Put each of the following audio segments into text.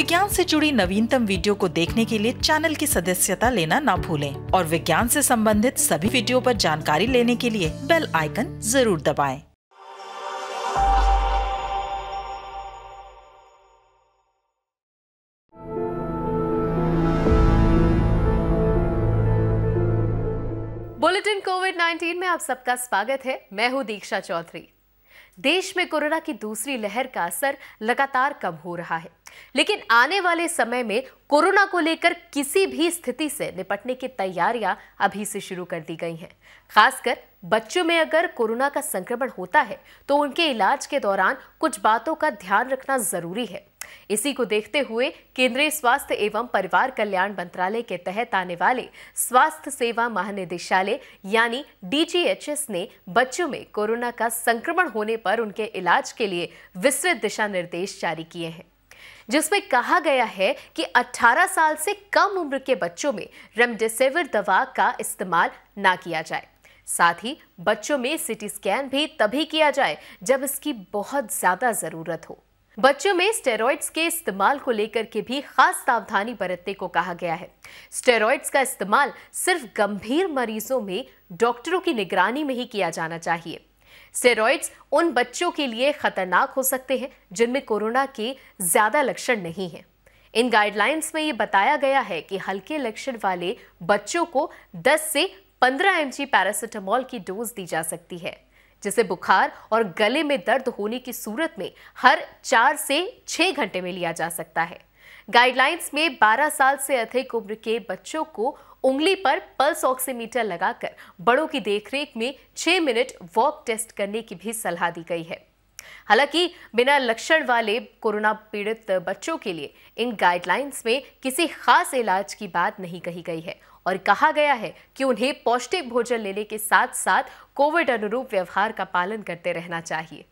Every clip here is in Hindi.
विज्ञान से जुड़ी नवीनतम वीडियो को देखने के लिए चैनल की सदस्यता लेना ना भूलें और विज्ञान से संबंधित सभी वीडियो पर जानकारी लेने के लिए बेल आइकन जरूर दबाएं। बुलेटिन कोविड 19 में आप सबका स्वागत है मैं हूं दीक्षा चौधरी देश में कोरोना की दूसरी लहर का असर लगातार कम हो रहा है लेकिन आने वाले समय में कोरोना को लेकर किसी भी स्थिति से निपटने की तैयारियां अभी से शुरू कर दी गई हैं खासकर बच्चों में अगर कोरोना का संक्रमण होता है तो उनके इलाज के दौरान कुछ बातों का ध्यान रखना जरूरी है इसी को देखते हुए केंद्रीय स्वास्थ्य एवं परिवार कल्याण मंत्रालय के तहत आने वाले स्वास्थ्य सेवा महानिदेशालय यानी डीजीएचएस ने बच्चों में कोरोना का संक्रमण होने पर उनके इलाज के लिए विस्तृत दिशा निर्देश जारी किए हैं जिसमें कहा गया है कि 18 साल से कम उम्र के बच्चों में रेमडेसिविर दवा का इस्तेमाल ना किया जाए साथ ही बच्चों में सिटी स्कैन भी तभी किया जाए जब इसकी बहुत ज़्यादा ज़रूरत हो बच्चों में स्टेरॉइड्स के इस्तेमाल को लेकर के भी खास सावधानी बरतने को कहा गया है स्टेरॉइड्स का इस्तेमाल सिर्फ गंभीर मरीजों में डॉक्टरों की निगरानी में ही किया जाना चाहिए स्टेरॉइड्स उन बच्चों के लिए खतरनाक हो सकते हैं जिनमें कोरोना के ज्यादा लक्षण नहीं है इन गाइडलाइंस में ये बताया गया है कि हल्के लक्षण वाले बच्चों को 10 से 15 एम पैरासिटामॉल की डोज दी जा सकती है जिसे बुखार और गले में दर्द होने की सूरत में हर चार से छह घंटे में लिया जा सकता है गाइडलाइंस में 12 साल से अधिक उम्र के बच्चों को उंगली पर पल्स ऑक्सीमीटर लगाकर बड़ों की देखरेख में छह मिनट वॉक टेस्ट करने की भी सलाह दी गई है हालांकि बिना लक्षण वाले कोरोना पीड़ित बच्चों के लिए इन गाइडलाइंस में किसी खास इलाज की बात नहीं कही गई है और कहा गया है कि उन्हें पौष्टिक भोजन लेने के साथ साथ कोविड अनुरूप व्यवहार का पालन करते रहना चाहिए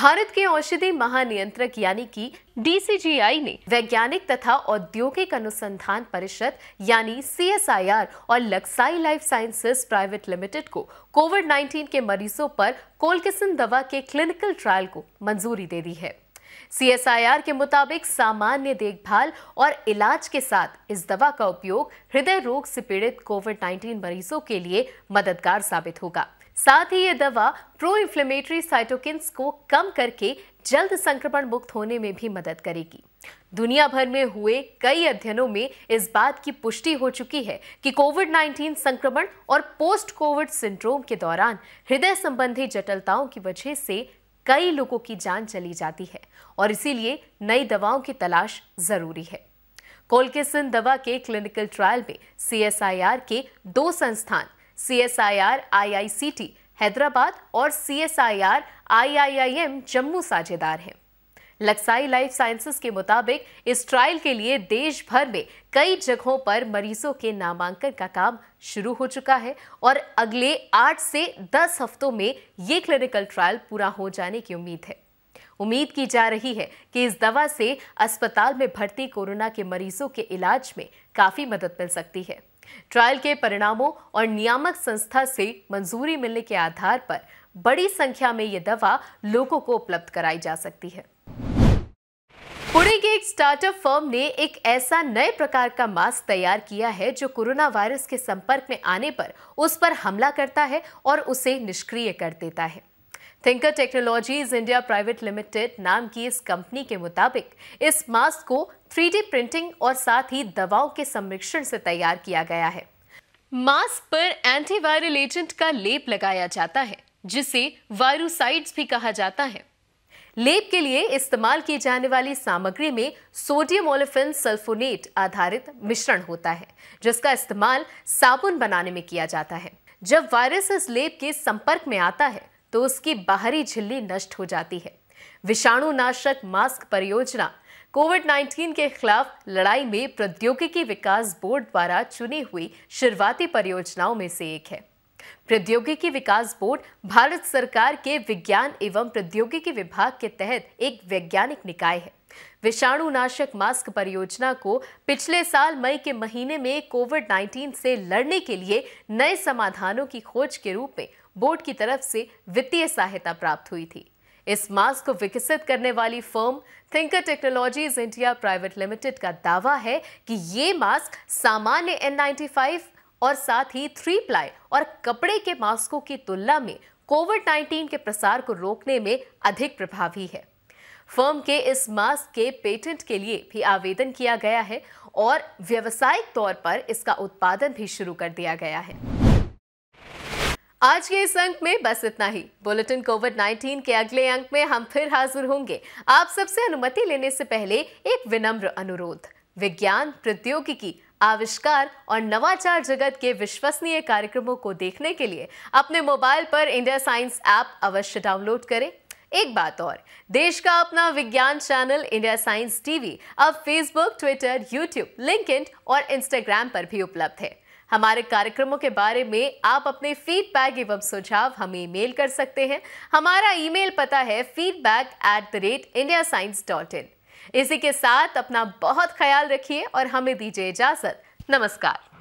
भारत के औषधि महानियंत्रक यानी कि डीसीजीआई ने वैज्ञानिक तथा औद्योगिक अनुसंधान परिषद यानी सीएसआईआर और Laxai life sciences private limited को कोविड 19 के मरीजों पर कोलकिसन दवा के क्लिनिकल ट्रायल को मंजूरी दे दी है सीएसआईआर के मुताबिक सामान्य देखभाल और इलाज के साथ इस दवा का उपयोग हृदय रोग से पीड़ित कोविड 19 मरीजों के लिए मददगार साबित होगा साथ ही ये दवा प्रो इन्फ्लेमेटरी साइटोकिन्स को कम करके जल्द संक्रमण मुक्त होने में भी मदद करेगी दुनिया भर में हुए कई अध्ययनों में इस बात की पुष्टि हो चुकी है कि कोविड 19 संक्रमण और पोस्ट कोविड सिंड्रोम के दौरान हृदय संबंधी जटिलताओं की वजह से कई लोगों की जान चली जाती है और इसीलिए नई दवाओं की तलाश जरूरी है कोलकेसन दवा के क्लिनिकल ट्रायल में सीएसआईआर के दो संस्थान सीएसआईआर आईआईसीटी हैदराबाद और सीएसआईआर आईआईआईएम जम्मू साझेदार हैं लक्साई लाइफ साइंसेस के मुताबिक इस ट्रायल के लिए देश भर में कई जगहों पर मरीजों के नामांकन का काम शुरू हो चुका है और अगले आठ से दस हफ्तों में ये क्लिनिकल ट्रायल पूरा हो जाने की उम्मीद है उम्मीद की जा रही है कि इस दवा से अस्पताल में भर्ती कोरोना के मरीजों के इलाज में काफ़ी मदद मिल सकती है ट्रायल के परिणामों और नियामक संस्था से मंजूरी मिलने के आधार पर बड़ी संख्या में ये दवा लोगों को उपलब्ध कराई जा सकती है पुणे के एक स्टार्टअप फर्म ने एक ऐसा नए प्रकार का मास्क तैयार किया है जो कोरोना वायरस के संपर्क में आने पर उस पर हमला करता है और उसे निष्क्रिय कर देता है Thinker Technologies India private limited नाम की इस कंपनी के मुताबिक इस मास्क को थ्री प्रिंटिंग और साथ ही दवाओं के संरक्षण से तैयार किया गया है मास्क पर एंटीवायरल एजेंट का लेप लगाया जाता है जिसे वायरोसाइड्स भी कहा जाता है लेप के लिए इस्तेमाल की जाने वाली सामग्री में सोडियम ओलिफिन सल्फोनेट आधारित मिश्रण होता है जिसका इस्तेमाल साबुन बनाने में किया जाता है जब वायरस इस लेप के संपर्क में आता है तो उसकी बाहरी झिल्ली नष्ट हो जाती है विषाणुनाशक मास्क परियोजना कोविड 19 के खिलाफ लड़ाई में प्रौद्योगिकी विकास बोर्ड द्वारा चुनी हुई शुरुआती परियोजनाओं में से एक है प्रौद्योगिकी विकास बोर्ड भारत सरकार के विज्ञान एवं प्रौद्योगिकी विभाग के तहत एक वैज्ञानिक निकाय है विषाणुनाशक मास्क परियोजना को पिछले साल मई के महीने में कोविड 19 से लड़ने के लिए नए समाधानों की खोज के रूप में बोर्ड की तरफ से वित्तीय सहायता प्राप्त हुई थी इस मास्क को विकसित करने वाली firm Thinker Technologies India private limited का दावा है कि ये मास्क सामान्य एन और साथ ही थ्री प्लाई और कपड़े के मास्कों की तुलना में कोविड 19 के प्रसार को रोकने में अधिक प्रभावी है फर्म के इस मास्क के पेटेंट के लिए भी आवेदन किया गया है और व्यवसायिक तौर पर इसका उत्पादन भी शुरू कर दिया गया है आज के इस अंक में बस इतना ही बुलेटिन कोविड 19 के अगले अंक में हम फिर हाजिर होंगे आप सबसे अनुमति लेने से पहले एक विनम्र अनुरोध विज्ञान प्रौद्योगिकी आविष्कार और नवाचार जगत के विश्वसनीय कार्यक्रमों को देखने के लिए अपने मोबाइल पर इंडिया साइंस ऐप अवश्य डाउनलोड करें एक बात और देश का अपना विज्ञान चैनल इंडिया साइंस टीवी अब फेसबुक ट्विटर यूट्यूब लिंक और इंस्टाग्राम पर भी उपलब्ध है हमारे कार्यक्रमों के बारे में आप अपने फीडबैक एवं सुझाव हमें ईमेल कर सकते हैं हमारा ईमेल पता है feedback at the rate India science dot in इसी के साथ अपना बहुत ख्याल रखिए और हमें दीजिए इजाज़त नमस्कार